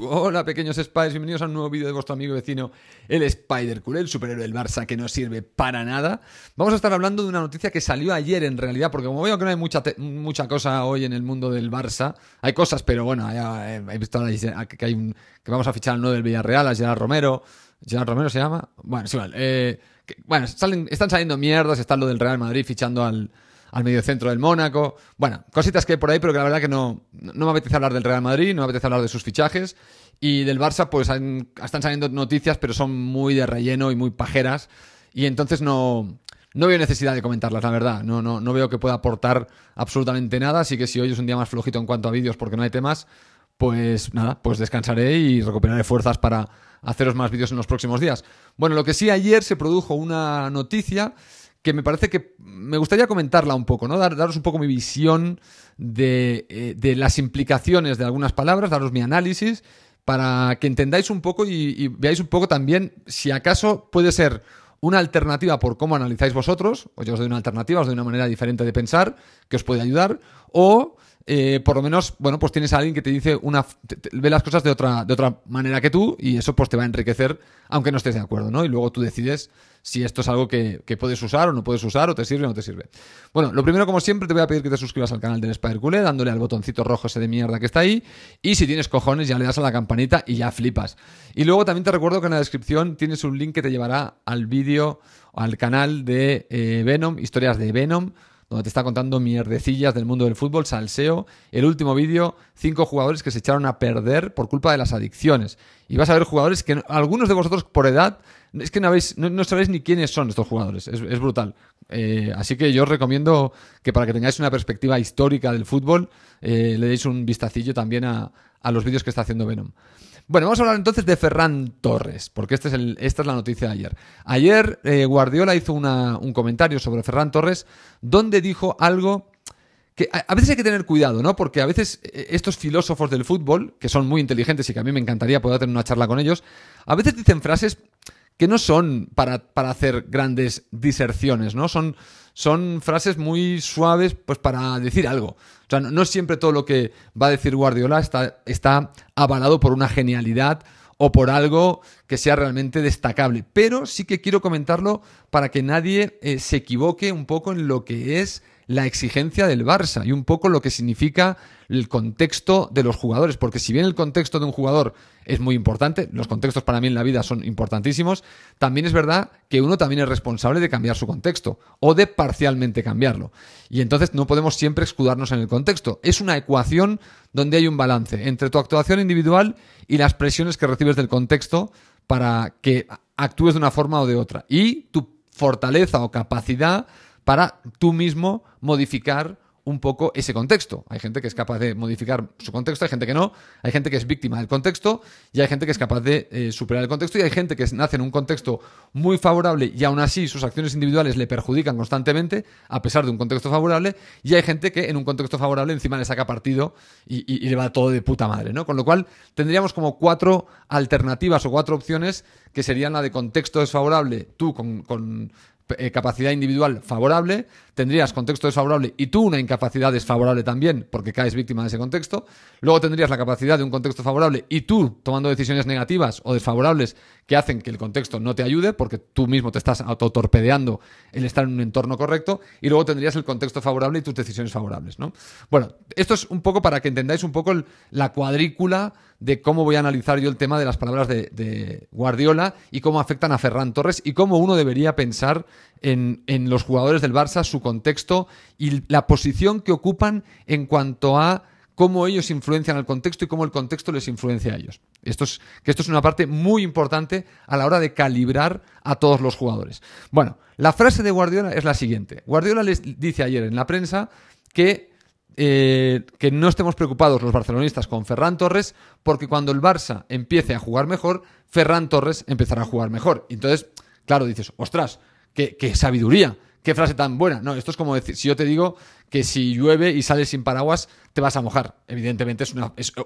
Hola pequeños Spiders, bienvenidos a un nuevo vídeo de vuestro amigo vecino, el Spider Cool, el superhéroe del Barça que no sirve para nada. Vamos a estar hablando de una noticia que salió ayer en realidad, porque como veo que no hay mucha, mucha cosa hoy en el mundo del Barça, hay cosas, pero bueno, he visto ah, que, hay que vamos a fichar al nuevo del Villarreal, a Gerard Romero. ¿Gerard Romero se llama? Bueno, eh, bueno, están saliendo mierdas, está lo del Real Madrid fichando al al centro del Mónaco. Bueno, cositas que hay por ahí, pero que la verdad que no, no me apetece hablar del Real Madrid, no me apetece hablar de sus fichajes. Y del Barça, pues están saliendo noticias, pero son muy de relleno y muy pajeras. Y entonces no, no veo necesidad de comentarlas, la verdad. No, no, no veo que pueda aportar absolutamente nada. Así que si hoy es un día más flojito en cuanto a vídeos porque no hay temas, pues nada, pues descansaré y recuperaré fuerzas para haceros más vídeos en los próximos días. Bueno, lo que sí ayer se produjo una noticia que me parece que me gustaría comentarla un poco, ¿no? daros un poco mi visión de, eh, de, las implicaciones de algunas palabras, daros mi análisis, para que entendáis un poco y, veáis un poco también si acaso puede ser una alternativa por cómo analizáis vosotros, o yo os doy una alternativa, os doy una manera diferente de pensar que os puede ayudar, o eh, por lo menos, bueno, pues tienes a alguien que te dice una. ve las cosas de otra, de otra manera que tú y eso pues te va a enriquecer, aunque no estés de acuerdo, ¿no? Y luego tú decides si esto es algo que, puedes usar o no puedes usar, o te sirve o no te sirve. Bueno, lo primero, como siempre, te voy a pedir que te suscribas al canal del Spider dándole al botoncito rojo ese de mierda que está ahí. Y si tienes cojones, ya le das a la campanita y ya flipas. Y luego también te recuerdo que en la descripción tienes un link que te llevará al vídeo, al canal de eh, Venom, historias de Venom donde te está contando mierdecillas del mundo del fútbol, salseo. El último vídeo, cinco jugadores que se echaron a perder por culpa de las adicciones. Y vas a ver jugadores que algunos de vosotros por edad es que no, sabéis ni quiénes son estos jugadores. Es, brutal. Eh, así que yo os recomiendo que para que tengáis una perspectiva histórica del fútbol, eh, le deis un vistacillo también a, a los vídeos que está haciendo Venom. Bueno, vamos a hablar entonces de Ferran Torres, porque este esta es la noticia de ayer. Ayer eh, Guardiola hizo un comentario sobre Ferran Torres donde dijo algo que a, a veces hay que tener cuidado, ¿no? Porque a veces eh, estos filósofos del fútbol, que son muy inteligentes y que a mí me encantaría poder tener una charla con ellos, a veces dicen frases que no son para, hacer grandes diserciones, ¿no? Son, son frases muy suaves pues para decir algo. O sea, no, siempre todo lo que va a decir Guardiola está, está avalado por una genialidad o por algo que sea realmente destacable. Pero sí que quiero comentarlo para que nadie eh, se equivoque un poco en lo que es la exigencia del Barça y un poco lo que significa el contexto de los jugadores, porque si bien el contexto de un jugador es muy importante, los contextos para mí en la vida son importantísimos, también es verdad que uno también es responsable de cambiar su contexto o de parcialmente cambiarlo. Y entonces no podemos siempre escudarnos en el contexto. Es una ecuación donde hay un balance entre tu actuación individual y las presiones que recibes del contexto para que actúes de una forma o de otra. Y tu fortaleza o capacidad para tú mismo modificar un poco ese contexto. Hay gente que es capaz de modificar su contexto, hay gente que no, hay gente que es víctima del contexto y hay gente que es capaz de eh, superar el contexto y hay gente que nace en un contexto muy favorable y aún así sus acciones individuales le perjudican constantemente a pesar de un contexto favorable y hay gente que en un contexto favorable encima le saca partido y, le va todo de puta madre, ¿no? Con lo cual tendríamos como cuatro alternativas o cuatro opciones que serían la de contexto desfavorable, tú con eh, capacidad individual favorable, tendrías contexto desfavorable y tú una incapacidad desfavorable también, porque caes víctima de ese contexto. Luego tendrías la capacidad de un contexto favorable y tú tomando decisiones negativas o desfavorables que hacen que el contexto no te ayude, porque tú mismo te estás autotorpedeando el estar en un entorno correcto. Y luego tendrías el contexto favorable y tus decisiones favorables, ¿no? Bueno, esto es un poco para que entendáis un poco la cuadrícula de cómo voy a analizar yo el tema de las palabras de, de Guardiola y cómo afectan a Ferran Torres y cómo uno debería pensar en, los jugadores del Barça, su contexto y la posición que ocupan en cuanto a cómo ellos influencian al contexto y cómo el contexto les influencia a ellos. Esto es, que esto es una parte muy importante a la hora de calibrar a todos los jugadores. Bueno, la frase de Guardiola es la siguiente. Guardiola les dice ayer en la prensa que, eh, que no estemos preocupados los barcelonistas con Ferran Torres porque cuando el Barça empiece a jugar mejor, Ferran Torres empezará a jugar mejor. Entonces, claro, dices, ostras, qué, sabiduría, qué frase tan buena. No, esto es como decir, si yo te digo que si llueve y sales sin paraguas, te vas a mojar. Evidentemente es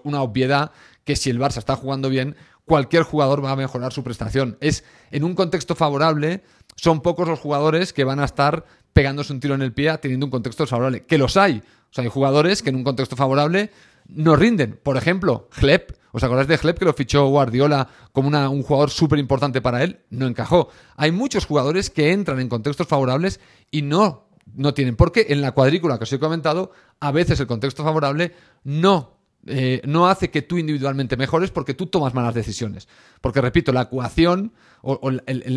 una, obviedad que si el Barça está jugando bien, cualquier jugador va a mejorar su prestación. Es en un contexto favorable, son pocos los jugadores que van a estar pegándose un tiro en el pie teniendo un contexto favorable. Que los hay. O sea, hay jugadores que en un contexto favorable no rinden. Por ejemplo, Hlepp. ¿Os acordáis de Hleb que lo fichó Guardiola como un jugador súper importante para él? No encajó. Hay muchos jugadores que entran en contextos favorables y no, no tienen. Porque en la cuadrícula que os he comentado, a veces el contexto favorable no eh, no hace que tú individualmente mejores porque tú tomas malas decisiones. Porque, repito, la ecuación o,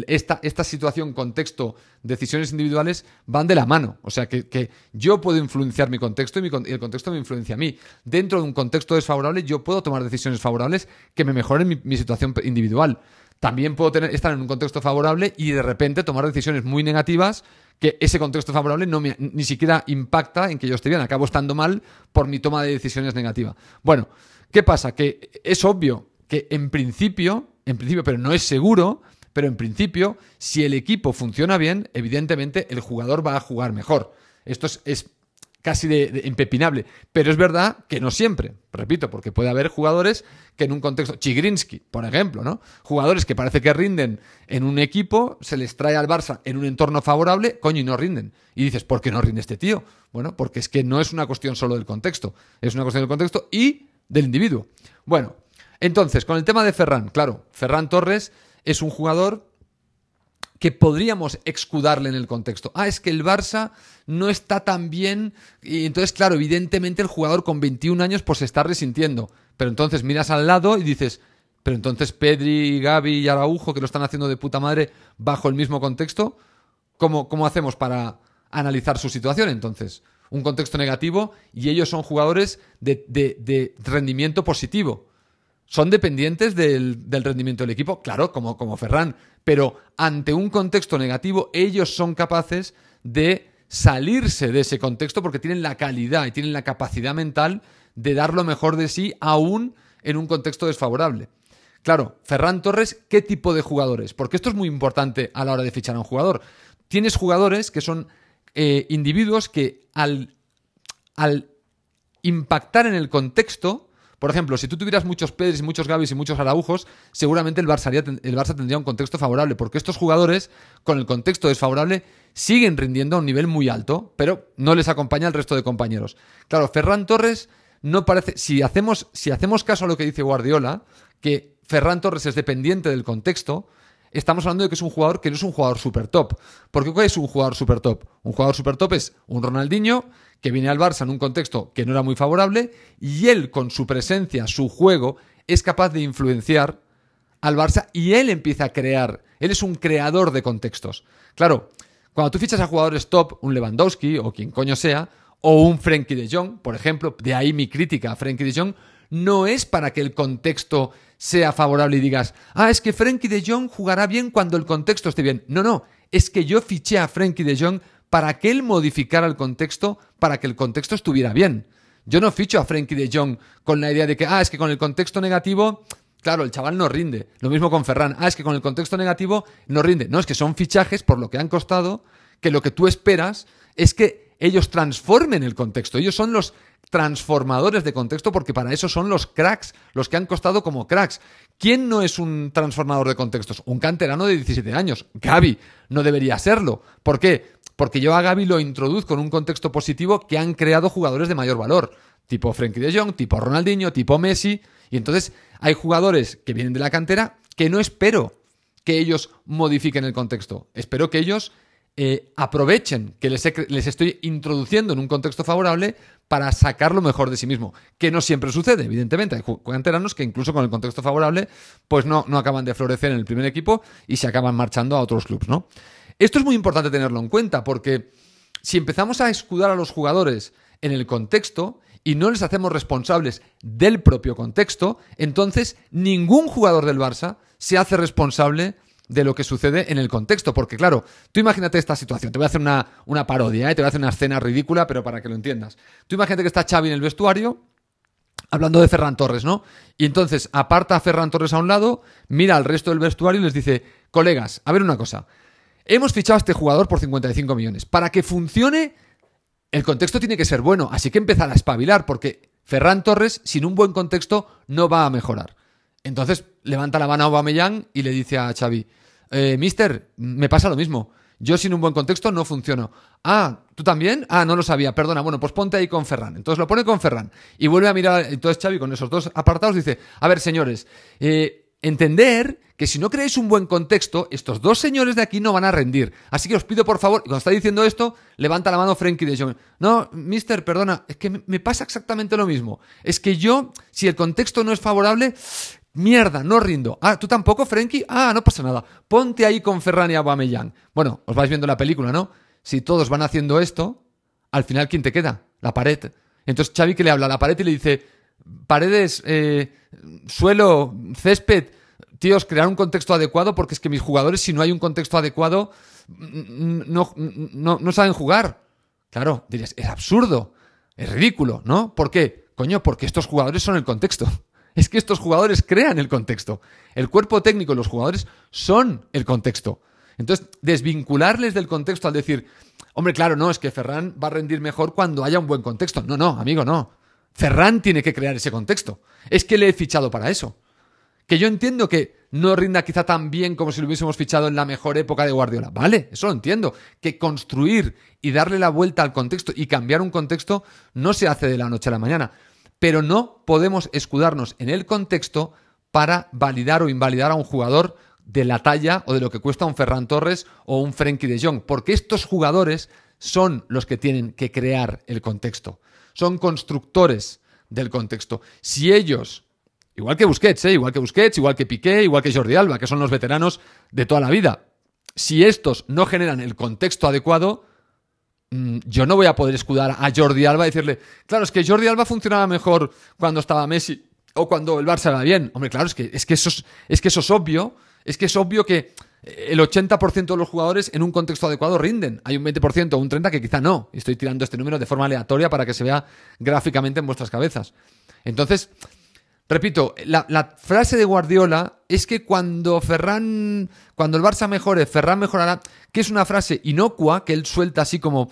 esta, situación, contexto, decisiones individuales van de la mano. O sea, que, yo puedo influenciar mi contexto y, mi, el contexto me influencia a mí. Dentro de un contexto desfavorable, yo puedo tomar decisiones favorables que me mejoren mi, situación individual. También puedo estar en un contexto favorable y de repente tomar decisiones muy negativas que ese contexto favorable no ni siquiera impacta en que yo esté bien, acabo estando mal por mi toma de decisiones negativa. Bueno, ¿qué pasa? Que es obvio que en principio, en principio, pero no es seguro, pero en principio, si el equipo funciona bien, evidentemente el jugador va a jugar mejor. Esto es, es casi de, impepinable. Pero es verdad que no siempre, repito, porque puede haber jugadores que en un contexto, Chigrinsky, por ejemplo, ¿no? Jugadores que parece que rinden en un equipo, se les trae al Barça en un entorno favorable, coño, y no rinden. Y dices, ¿por qué no rinde este tío? Bueno, porque es que no es una cuestión solo del contexto, es una cuestión del contexto y del individuo. Bueno, entonces, con el tema de Ferran, claro, Ferran Torres es un jugador que podríamos escudarle en el contexto. Ah, es que el Barça no está tan bien y entonces, claro, evidentemente el jugador con 21 años pues se está resintiendo. Pero entonces miras al lado y dices, pero entonces Pedri, Gaby y Araujo, que lo están haciendo de puta madre bajo el mismo contexto, ¿cómo, hacemos para analizar su situación entonces? Un contexto negativo y ellos son jugadores de rendimiento positivo son dependientes del, del, rendimiento del equipo, claro, como, como Ferran, pero ante un contexto negativo ellos son capaces de salirse de ese contexto porque tienen la calidad y tienen la capacidad mental de dar lo mejor de sí aún en un contexto desfavorable. Claro, Ferran Torres, ¿qué tipo de jugadores? Porque esto es muy importante a la hora de fichar a un jugador. Tienes jugadores que son eh, individuos que al impactar en el contexto, por ejemplo, si tú tuvieras muchos Pedris, muchos Gavis y muchos Araujos, seguramente el Barça, tendría un contexto favorable, porque estos jugadores, con el contexto desfavorable, siguen rindiendo a un nivel muy alto, pero no les acompaña el resto de compañeros. Claro, Ferran Torres no parece. Si hacemos, si hacemos caso a lo que dice Guardiola, que Ferran Torres es dependiente del contexto, estamos hablando de que es un jugador que no es un jugador super top. ¿Por qué es un jugador super top? Un jugador super top es un Ronaldinho que viene al Barça en un contexto que no era muy favorable, y él con su presencia, su juego, es capaz de influenciar al Barça y él empieza a crear, él es un creador de contextos. Claro, cuando tú fichas a jugadores top, un Lewandowski o quien coño sea, o un Frenkie de Jong, por ejemplo, de ahí mi crítica a Frenkie de Jong, no es para que el contexto sea favorable y digas, ah, es que Frenkie de Jong jugará bien cuando el contexto esté bien. No, no, es que yo fiché a Frenkie de Jong para que él modificara el contexto, para que el contexto estuviera bien. Yo no ficho a Frankie de Jong con la idea de que, ah, es que con el contexto negativo, claro, el chaval no rinde. Lo mismo con Ferran, ah, es que con el contexto negativo no rinde. No, es que son fichajes por lo que han costado, que lo que tú esperas es que ellos transformen el contexto. Ellos son los transformadores de contexto porque para eso son los cracks, los que han costado como cracks. ¿Quién no es un transformador de contextos? Un canterano de 17 años. Gaby no debería serlo. ¿Por qué? porque yo a Gaby lo introduzco en un contexto positivo que han creado jugadores de mayor valor, tipo Frenkie de Jong, tipo Ronaldinho, tipo Messi, y entonces hay jugadores que vienen de la cantera que no espero que ellos modifiquen el contexto, espero que ellos eh, aprovechen que les, estoy introduciendo en un contexto favorable para sacar lo mejor de sí mismo, que no siempre sucede, evidentemente. Hay canteranos que incluso con el contexto favorable, pues no, no acaban de florecer en el primer equipo y se acaban marchando a otros clubes, ¿no? Esto es muy importante tenerlo en cuenta porque si empezamos a escudar a los jugadores en el contexto y no les hacemos responsables del propio contexto, entonces ningún jugador del Barça se hace responsable de lo que sucede en el contexto. Porque claro, tú imagínate esta situación, te voy a hacer una, parodia, ¿eh? te voy a hacer una escena ridícula, pero para que lo entiendas. Tú imagínate que está Xavi en el vestuario, hablando de Ferran Torres, ¿no? Y entonces aparta a Ferran Torres a un lado, mira al resto del vestuario y les dice, colegas, a ver una cosa, Hemos fichado a este jugador por 55 millones. Para que funcione, el contexto tiene que ser bueno. Así que empezar a espabilar, porque Ferran Torres, sin un buen contexto, no va a mejorar. Entonces levanta la mano a Aubameyang y le dice a Xavi, eh, Mister, me pasa lo mismo. Yo sin un buen contexto no funciono. Ah, ¿tú también? Ah, no lo sabía, perdona. Bueno, pues ponte ahí con Ferran. Entonces lo pone con Ferran. Y vuelve a mirar. Entonces Xavi con esos dos apartados dice, a ver, señores, eh, entender que si no creéis un buen contexto, estos dos señores de aquí no van a rendir. Así que os pido por favor, cuando está diciendo esto, levanta la mano Frankie de John. No, mister, perdona, es que me pasa exactamente lo mismo. Es que yo, si el contexto no es favorable, mierda, no rindo. Ah, ¿tú tampoco, Frankie? Ah, no pasa nada. Ponte ahí con Ferran y Bueno, os vais viendo la película, ¿no? Si todos van haciendo esto, al final, ¿quién te queda? La pared. Entonces Xavi que le habla a la pared y le dice, paredes, eh, suelo, césped. Tíos, crear un contexto adecuado porque es que mis jugadores, si no hay un contexto adecuado, mm, mm, mm, no, no, saben jugar. Claro, dirías, es absurdo, es ridículo, ¿no? ¿Por qué? Coño, porque estos jugadores son el contexto. Es que estos jugadores crean el contexto. El cuerpo técnico y los jugadores son el contexto. Entonces, desvincularles del contexto al decir, hombre, claro, no, es que Ferran va a rendir mejor cuando haya un buen contexto. No, no, amigo, no. Ferran tiene que crear ese contexto. Es que le he fichado para eso. Que yo entiendo que no rinda quizá tan bien como si lo hubiésemos fichado en la mejor época de Guardiola. Vale, eso lo entiendo. Que construir y darle la vuelta al contexto y cambiar un contexto no se hace de la noche a la mañana. Pero no podemos escudarnos en el contexto para validar o invalidar a un jugador de la talla o de lo que cuesta un Ferran Torres o un Frenkie de Jong. Porque estos jugadores son los que tienen que crear el contexto. Son constructores del contexto. Si ellos, igual que Busquets, ¿eh? igual que Busquets, igual que Piqué, igual que Jordi Alba, que son los veteranos de toda la vida, si estos no generan el contexto adecuado, mm, yo no voy a poder escudar a Jordi Alba y decirle, claro, es que Jordi Alba funcionaba mejor cuando estaba Messi o cuando el Barça era bien. Hombre, claro, es que, es que eso es obvio. Es que es obvio que el 80% de los jugadores en un contexto adecuado rinden. Hay un 20% o un 30% que quizá no. Estoy tirando este número de forma aleatoria para que se vea gráficamente en vuestras cabezas. Entonces, Repito, la, frase de Guardiola es que cuando Ferran, cuando el Barça mejore, Ferran mejorará, que es una frase inocua que él suelta así como,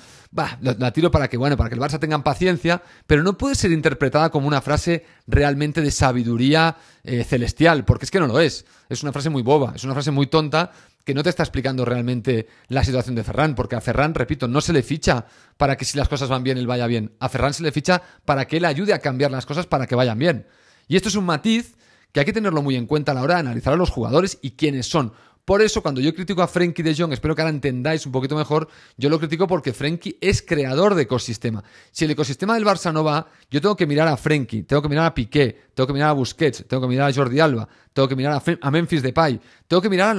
la, tiro para que, para que el Barça tengan paciencia, pero no puede ser interpretada como una frase realmente de sabiduría eh, celestial, porque es que no lo es. Es una frase muy boba, es una frase muy tonta que no te está explicando realmente la situación de Ferran, porque a Ferran, repito, no se le ficha para que si las cosas van bien, él vaya bien. A Ferran se le ficha para que él ayude a cambiar las cosas para que vayan bien. Y esto es un matiz que hay que tenerlo muy en cuenta a la hora de analizar a los jugadores y quiénes son. Por eso, cuando yo critico a Frenkie de Jong, espero que ahora entendáis un poquito mejor, yo lo critico porque Frenkie es creador de ecosistema. Si el ecosistema del Barça no va, yo tengo que mirar a Frenkie, tengo que mirar a Piqué, tengo que mirar a Busquets, tengo que mirar a Jordi Alba, tengo que mirar a, Memphis Depay, tengo que mirar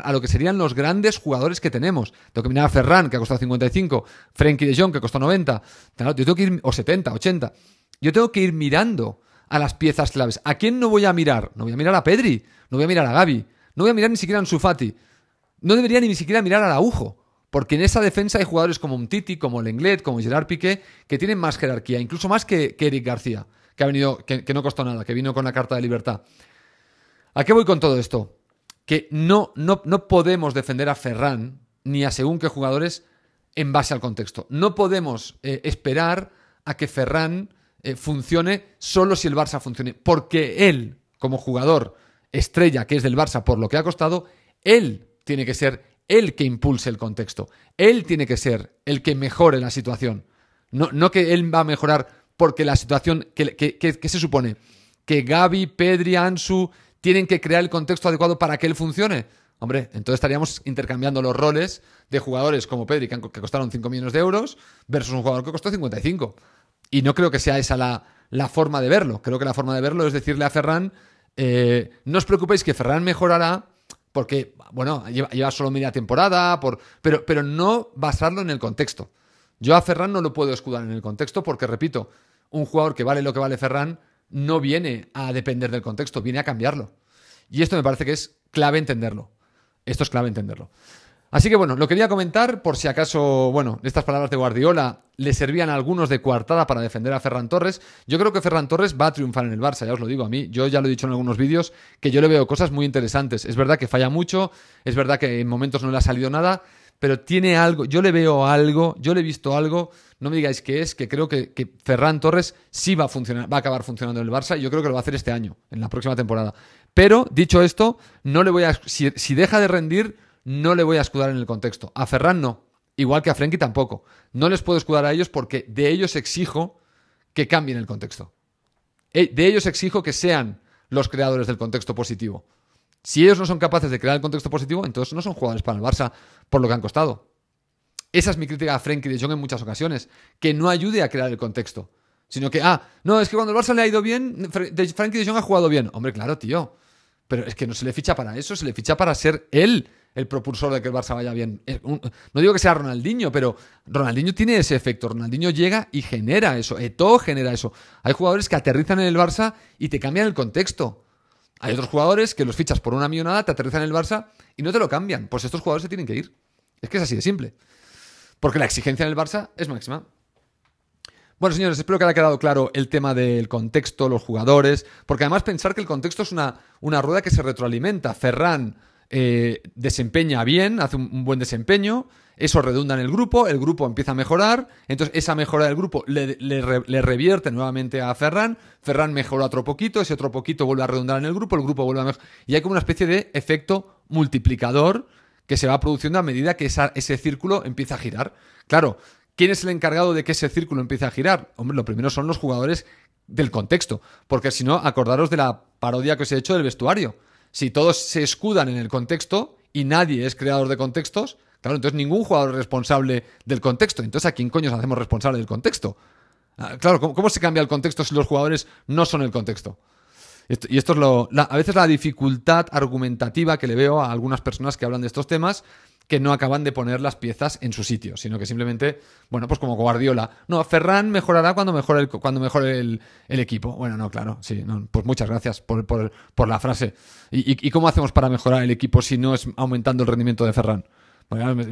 a, lo que serían los grandes jugadores que tenemos. Tengo que mirar a Ferran, que ha costado 55, Frenkie de Jong, que costó 90, tengo que o 70, 80. Yo tengo que ir mirando a las piezas claves. ¿A quién no voy a mirar? No voy a mirar a Pedri, no voy a mirar a Gaby, no voy a mirar ni siquiera a Sufati. No debería ni siquiera mirar a agujo. porque en esa defensa hay jugadores como Mtiti, como Lenglet, como Gerard Piqué, que tienen más jerarquía, incluso más que, Eric García, que ha venido, que, no costó nada, que vino con la carta de libertad. ¿A qué voy con todo esto? Que no, no, no podemos defender a Ferran ni a según qué jugadores en base al contexto. No podemos eh, esperar a que Ferran eh, funcione solo si el Barça funcione. Porque él, como jugador estrella que es del Barça por lo que ha costado, él tiene que ser el que impulse el contexto. Él tiene que ser el que mejore la situación. No, que él va a mejorar porque la situación que, se supone que Gaby, Pedri, Ansu tienen que crear el contexto adecuado para que él funcione. Hombre, entonces estaríamos intercambiando los roles de jugadores como Pedri, que, costaron 5 millones de euros, versus un jugador que costó 55. Y no creo que sea esa la, la forma de verlo. Creo que la forma de verlo es decirle a Ferran, eh, no os preocupéis que Ferran mejorará porque, bueno, lleva, solo media temporada, pero, pero no basarlo en el contexto. Yo a Ferran no lo puedo escudar en el contexto porque, repito, un jugador que vale lo que vale Ferran no viene a depender del contexto, viene a cambiarlo. Y esto me parece que es clave entenderlo. Esto es clave entenderlo. Así que bueno, lo quería comentar por si acaso, bueno, estas palabras de Guardiola le servían a algunos de coartada para defender a Ferran Torres. Yo creo que Ferran Torres va a triunfar en el Barça, ya os lo digo a mí. Yo ya lo he dicho en algunos vídeos que yo le veo cosas muy interesantes. Es verdad que falla mucho, es verdad que en momentos no le ha salido nada, pero tiene algo, yo le veo algo, yo le he visto algo, no me digáis qué es, que creo que, Ferran Torres sí va a funcionar, va a acabar funcionando en el Barça y yo creo que lo va a hacer este año, en la próxima temporada. Pero, dicho esto, no le voy a. si deja de rendir no le voy a escudar en el contexto. A Ferran no, igual que a Frenkie tampoco. No les puedo escudar a ellos porque de ellos exijo que cambien el contexto. Eh, de ellos exijo que sean los creadores del contexto positivo. Si ellos no son capaces de crear el contexto positivo, entonces no son jugadores para el Barça por lo que han costado. Esa es mi crítica a Frenkie de Jong en muchas ocasiones, que no ayude a crear el contexto. Sino que, ah, no, es que cuando el Barça le ha ido bien, Frenkie de Jong ha jugado bien. Hombre, claro, tío. Pero es que no se le ficha para eso, se le ficha para ser él el propulsor de que el Barça vaya bien. Eh, no digo que sea Ronaldinho, pero Ronaldinho tiene ese efecto. Ronaldinho llega y genera eso. Eto genera eso. Hay jugadores que aterrizan en el Barça y te cambian el contexto. Hay otros jugadores que los fichas por una millonada, te aterrizan en el Barça y no te lo cambian. Pues estos jugadores se tienen que ir. Es que es así de simple. Porque la exigencia en el Barça es máxima. Bueno, señores, espero que haya quedado claro el tema del contexto, los jugadores, porque además pensar que el contexto es una rueda que se retroalimenta. Ferran, eh, desempeña bien, hace un, buen desempeño, eso redunda en el grupo, el grupo empieza a mejorar, entonces esa mejora del grupo le, revierte nuevamente a Ferran, Ferran mejora otro poquito, ese otro poquito vuelve a redundar en el grupo, el grupo vuelve a mejorar, y hay como una especie de efecto multiplicador que se va produciendo a medida que ese círculo empieza a girar. Claro, ¿quién es el encargado de que ese círculo empiece a girar? Hombre, lo primero son los jugadores del contexto, porque si no, acordaros de la parodia que os he hecho del vestuario si todos se escudan en el contexto y nadie es creador de contextos, claro, entonces ningún jugador es responsable del contexto. Entonces, ¿a quién coño hacemos responsable del contexto? Ah, claro, ¿cómo, se cambia el contexto si los jugadores no son el contexto? y esto es lo, a veces la dificultad argumentativa que le veo a algunas personas que hablan de estos temas que no acaban de poner las piezas en su sitio, sino que simplemente, bueno, pues como Guardiola. No, Ferran mejorará cuando mejore el, cuando mejore el, equipo. Bueno, no, claro, sí, pues muchas gracias por, la frase. ¿Y, cómo hacemos para mejorar el equipo si no es aumentando el rendimiento de Ferran?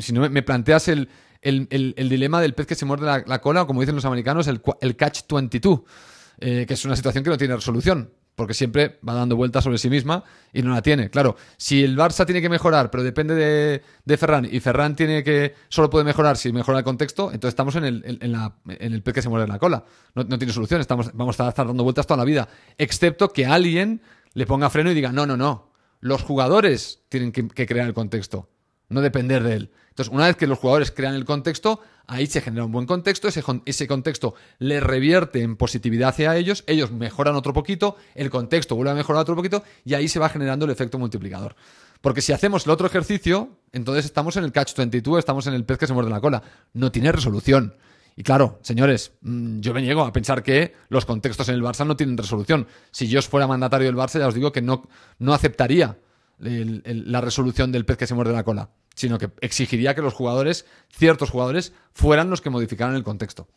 si no me planteas el, dilema del pez que se muerde la, cola, o como dicen los americanos, el, catch-22, eh, que es una situación que no tiene resolución porque siempre va dando vueltas sobre sí misma y no la tiene. Claro, si el Barça tiene que mejorar, pero depende de, Ferran, y Ferran tiene que solo puede mejorar si mejora el contexto, entonces estamos en el, en, pez que se muere en la cola. No, tiene solución, estamos, vamos a estar dando vueltas toda la vida, excepto que alguien le ponga freno y diga, no, no, no, los jugadores tienen que, que crear el contexto, no depender de él. Entonces, una vez que los jugadores crean el contexto, Ahí se genera un buen contexto, ese, contexto le revierte en positividad hacia ellos, ellos mejoran otro poquito, el contexto vuelve a mejorar otro poquito y ahí se va generando el efecto multiplicador. Porque si hacemos el otro ejercicio, entonces estamos en el catch 22, estamos en el pez que se muerde la cola. No tiene resolución. Y claro, señores, mm, yo me niego a pensar que los contextos en el Barça no tienen resolución. Si yo fuera mandatario del Barça, ya os digo que no, no aceptaría la resolución del pez que se muerde la cola, sino que exigiría que los jugadores, ciertos jugadores, fueran los que modificaran el contexto.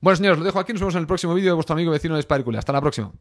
Bueno, señores, lo dejo aquí. Nos vemos en el próximo vídeo de vuestro amigo vecino de Spiricule. Hasta la próxima.